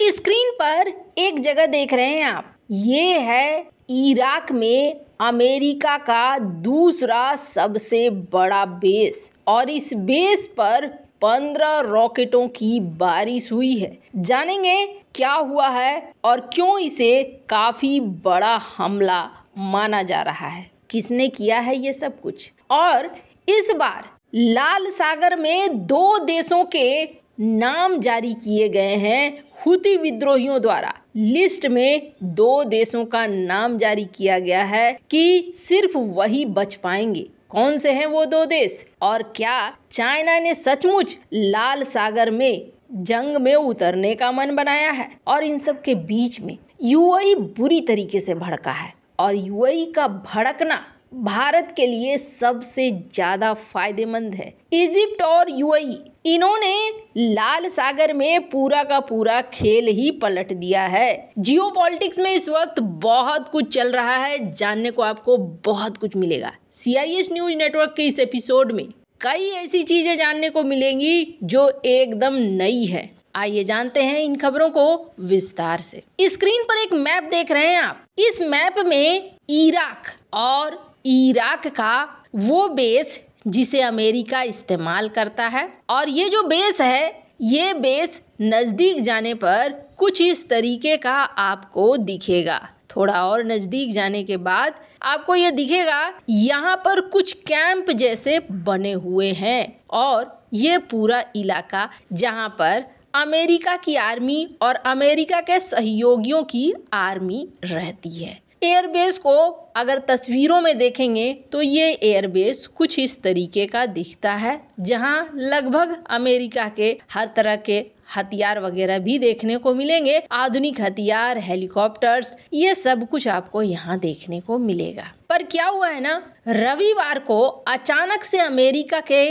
screen पर एक जगह देख रहे हैं आप ये है इराक में अमेरिका का दूसरा सबसे बड़ा बेस और इस बेस पर पंद्रह रॉकेटों की बारिश हुई है जानेंगे क्या हुआ है और क्यों इसे काफी बड़ा हमला माना जा रहा है किसने किया है ये सब कुछ और इस बार लाल सागर में दो देशों के नाम जारी किए गए हैं हुती विद्रोहियों द्वारा लिस्ट में दो देशों का नाम जारी किया गया है कि सिर्फ वही बच पाएंगे कौन से हैं वो दो देश और क्या चाइना ने सचमुच लाल सागर में जंग में उतरने का मन बनाया है और इन सब के बीच में यूएई बुरी तरीके से भड़का है और यूएई का भड़कना भारत के लिए सबसे ज़्यादा फायदेमंद है इजिप्ट और यूएई इन्होंने लाल सागर में पूरा का पूरा खेल ही पलट दिया है जियो में इस वक्त बहुत कुछ चल रहा है जानने को आपको बहुत कुछ मिलेगा सीआईएस न्यूज नेटवर्क के इस एपिसोड में कई ऐसी चीजें जानने को मिलेंगी जो एकदम नई है आइए जानते हैं इन खबरों को विस्तार से स्क्रीन पर एक मैप देख रहे हैं आप इस मैप में इराक और इराक का वो बेस जिसे अमेरिका इस्तेमाल करता है और ये जो बेस है ये बेस नज़दीक जाने पर कुछ इस तरीके का आपको दिखेगा थोड़ा और नज़दीक जाने के बाद आपको ये दिखेगा यहाँ पर कुछ कैंप जैसे बने हुए हैं और ये पूरा इलाका जहाँ पर अमेरिका की आर्मी और अमेरिका के सहयोगियों की आर्मी रहती है एयरबेस को अगर तस्वीरों में देखेंगे तो ये एयरबेस कुछ इस तरीके का दिखता है जहां लगभग अमेरिका के हर तरह के हथियार वगैरह भी देखने को मिलेंगे आधुनिक हथियार हेलीकॉप्टर्स ये सब कुछ आपको यहाँ देखने को मिलेगा पर क्या हुआ है ना रविवार को अचानक से अमेरिका के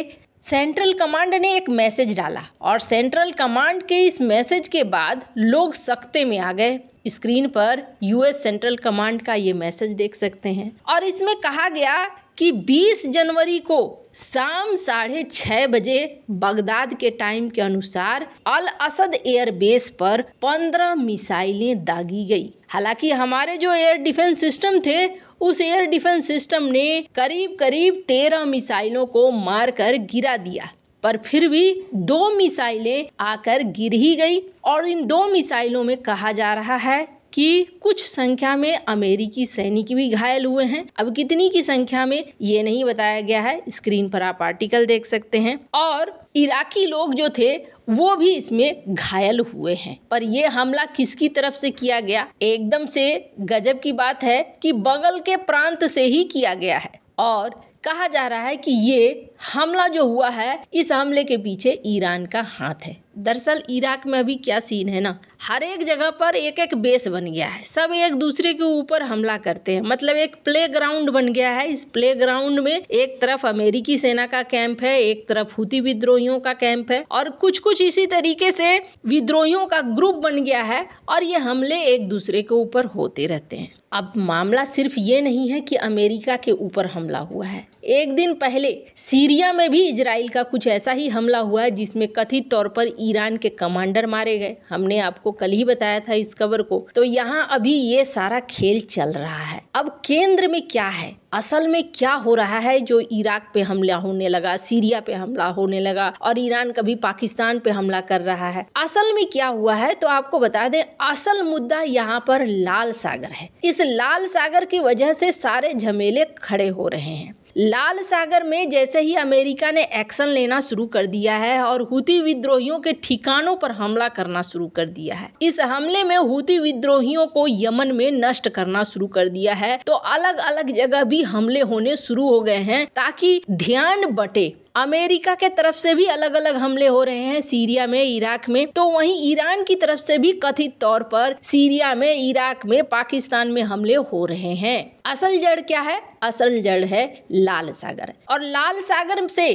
सेंट्रल कमांड ने एक मैसेज डाला और सेंट्रल कमांड के इस मैसेज के बाद लोग सख्ते में आ गए स्क्रीन पर यूएस सेंट्रल कमांड का ये मैसेज देख सकते हैं और इसमें कहा गया कि 20 जनवरी को शाम साढ़े छः बजे बगदाद के टाइम के अनुसार अल असद एयरबेस पर 15 मिसाइलें दागी गई हालांकि हमारे जो एयर डिफेंस सिस्टम थे उस एयर डिफेंस सिस्टम ने करीब करीब तेरह मिसाइलों को मारकर गिरा दिया पर फिर भी दो मिसाइलें आकर गिर ही गई और इन दो मिसाइलों में कहा जा रहा है कि कुछ संख्या में अमेरिकी सैनिक भी घायल हुए हैं अब कितनी की संख्या में ये नहीं बताया गया है स्क्रीन पर आप आर्टिकल देख सकते हैं और इराकी लोग जो थे वो भी इसमें घायल हुए हैं पर यह हमला किसकी तरफ से किया गया एकदम से गजब की बात है कि बगल के प्रांत से ही किया गया है और कहा जा रहा है कि ये हमला जो हुआ है इस हमले के पीछे ईरान का हाथ है दरअसल इराक में अभी क्या सीन है ना हर एक जगह पर एक एक बेस बन गया है सब एक दूसरे के ऊपर हमला करते हैं मतलब एक प्ले ग्राउंड बन गया है इस प्ले ग्राउंड में एक तरफ अमेरिकी सेना का कैंप है एक तरफ हुती विद्रोहियों का कैंप है और कुछ कुछ इसी तरीके से विद्रोहियों का ग्रुप बन गया है और ये हमले एक दूसरे के ऊपर होते रहते हैं अब मामला सिर्फ ये नहीं है कि अमेरिका के ऊपर हमला हुआ है एक दिन पहले सीरिया सीरिया में भी इजराइल का कुछ ऐसा ही हमला हुआ जिसमें कथित तौर पर ईरान के कमांडर मारे गए हमने आपको कल ही बताया था इस खबर को तो यहाँ अभी ये सारा खेल चल रहा है अब केंद्र में क्या है असल में क्या हो रहा है जो इराक पे हमला होने लगा सीरिया पे हमला होने लगा और ईरान कभी पाकिस्तान पे हमला कर रहा है असल में क्या हुआ है तो आपको बता दें असल मुद्दा यहाँ पर लाल सागर है इस लाल सागर की वजह से सारे झमेले खड़े हो रहे हैं लाल सागर में जैसे ही अमेरिका ने एक्शन लेना शुरू कर दिया है और हुती विद्रोहियों के ठिकानों पर हमला करना शुरू कर दिया है इस हमले में हुती विद्रोहियों को यमन में नष्ट करना शुरू कर दिया है तो अलग अलग जगह भी हमले होने शुरू हो गए हैं ताकि ध्यान बटे अमेरिका के तरफ से भी अलग अलग हमले हो रहे हैं सीरिया में इराक में तो वहीं ईरान की तरफ से भी कथित तौर पर सीरिया में इराक में पाकिस्तान में हमले हो रहे हैं असल जड़ क्या है असल जड़ है लाल सागर और लाल सागर से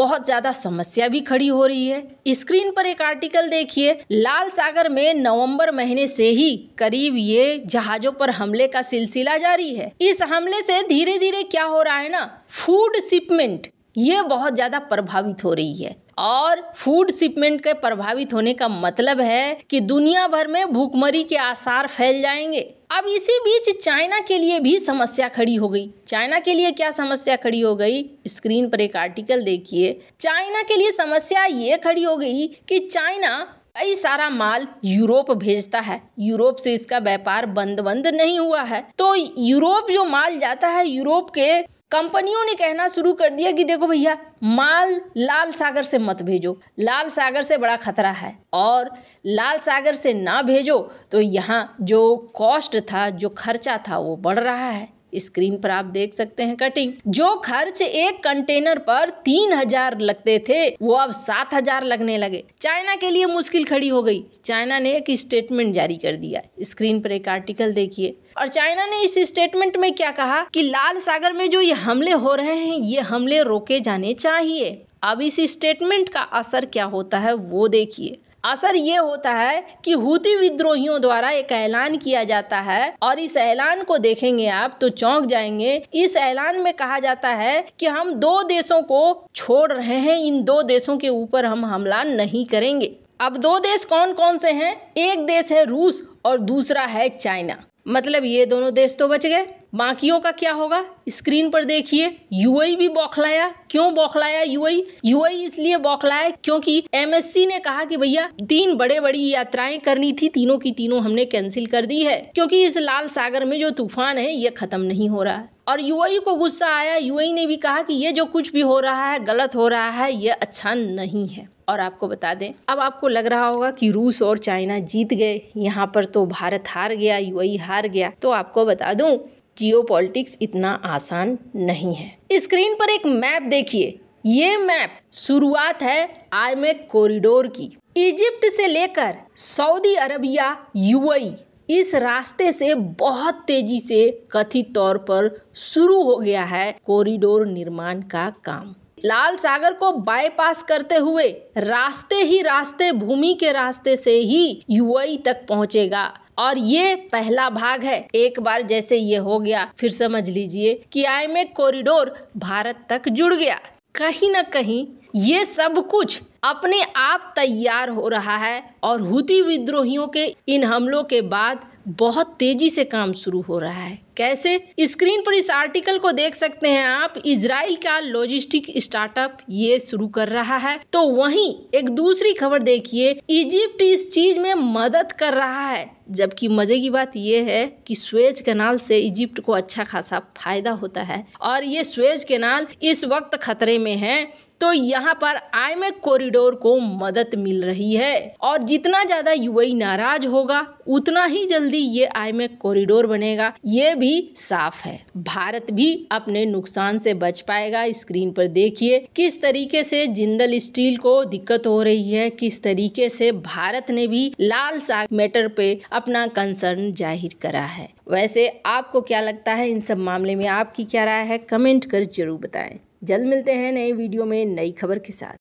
बहुत ज्यादा समस्या भी खड़ी हो रही है स्क्रीन पर एक आर्टिकल देखिए लाल सागर में नवंबर महीने से ही करीब ये जहाजों पर हमले का सिलसिला जारी है इस हमले से धीरे धीरे क्या हो रहा है ना फूड शिपमेंट ये बहुत ज़्यादा प्रभावित हो रही है और फूड शिपमेंट के प्रभावित होने का मतलब है कि दुनिया भर में भूखमरी के आसार फैल जाएंगे अब इसी बीच चाइना के लिए भी समस्या खड़ी हो गई चाइना के लिए क्या समस्या खड़ी हो गई स्क्रीन पर एक आर्टिकल देखिए चाइना के लिए समस्या ये खड़ी हो गई कि चाइना कई सारा माल यूरोप भेजता है यूरोप से इसका व्यापार बंद बंद नहीं हुआ है तो यूरोप जो माल जाता है यूरोप के कंपनियों ने कहना शुरू कर दिया कि देखो भैया माल लाल सागर से मत भेजो लाल सागर से बड़ा खतरा है और लाल सागर से ना भेजो तो यहाँ जो कॉस्ट था जो खर्चा था वो बढ़ रहा है स्क्रीन पर आप देख सकते हैं कटिंग जो खर्च एक कंटेनर पर तीन हजार लगते थे वो अब सात हजार लगने लगे चाइना के लिए मुश्किल खड़ी हो गई चाइना ने एक स्टेटमेंट जारी कर दिया स्क्रीन पर एक आर्टिकल देखिए और चाइना ने इस स्टेटमेंट में क्या कहा कि लाल सागर में जो ये हमले हो रहे हैं ये हमले रोके जाने चाहिए अब इस स्टेटमेंट का असर क्या होता है वो देखिए असर ये होता है कि हूती विद्रोहियों द्वारा एक ऐलान किया जाता है और इस ऐलान को देखेंगे आप तो चौंक जाएंगे इस ऐलान में कहा जाता है कि हम दो देशों को छोड़ रहे हैं इन दो देशों के ऊपर हम हमला नहीं करेंगे अब दो देश कौन कौन से हैं एक देश है रूस और दूसरा है चाइना मतलब ये दोनों देश तो बच गए बाकियों का क्या होगा स्क्रीन पर देखिए यूआई भी बौखलाया क्यों बौखलाया यूआई यूआई इसलिए बौखलाया क्योंकि एमएससी ने कहा कि भैया तीन बड़े बड़ी यात्राएं करनी थी तीनों की तीनों हमने कैंसिल कर दी है क्योंकि इस लाल सागर में जो तूफान है ये खत्म नहीं हो रहा है और यूआई को गुस्सा आया यूआई ने भी कहा कि ये जो कुछ भी हो रहा है गलत हो रहा है ये अच्छा नहीं है और आपको बता दें अब आपको लग रहा होगा कि रूस और चाइना जीत गए यहाँ पर तो भारत हार गया यूआई हार गया तो आपको बता दूं जियो इतना आसान नहीं है स्क्रीन पर एक मैप देखिए ये मैप शुरुआत है आईमेक कॉरिडोर की इजिप्ट से लेकर सऊदी अरबिया यूएई इस रास्ते से बहुत तेजी से कथित तौर पर शुरू हो गया है कॉरिडोर निर्माण का काम लाल सागर को बाईपास करते हुए रास्ते ही रास्ते भूमि के रास्ते से ही यूआई e तक पहुंचेगा और ये पहला भाग है एक बार जैसे ये हो गया फिर समझ लीजिए कि आईमेक कॉरिडोर भारत तक जुड़ गया कहीं ना कहीं ये सब कुछ अपने आप तैयार हो रहा है और हुती विद्रोहियों के इन हमलों के बाद बहुत तेजी से काम शुरू हो रहा है कैसे स्क्रीन पर इस आर्टिकल को देख सकते हैं आप इसराइल का लॉजिस्टिक स्टार्टअप ये शुरू कर रहा है तो वहीं एक दूसरी खबर देखिए इजिप्ट इस चीज में मदद कर रहा है जबकि मजे की बात यह है कि स्वेज कैनाल से इजिप्ट को अच्छा खासा फायदा होता है और ये स्वेज कैनाल इस वक्त खतरे में है तो यहाँ पर मे कॉरिडोर को मदद मिल रही है और जितना ज्यादा यूएई नाराज होगा उतना ही जल्दी ये मे कॉरिडोर बनेगा ये भी भी साफ है भारत भी अपने नुकसान से बच पाएगा स्क्रीन पर देखिए किस तरीके से जिंदल स्टील को दिक्कत हो रही है किस तरीके से भारत ने भी लाल साग मैटर पे अपना कंसर्न जाहिर करा है वैसे आपको क्या लगता है इन सब मामले में आपकी क्या राय है कमेंट कर जरूर बताएं जल्द मिलते हैं नए वीडियो में नई खबर के साथ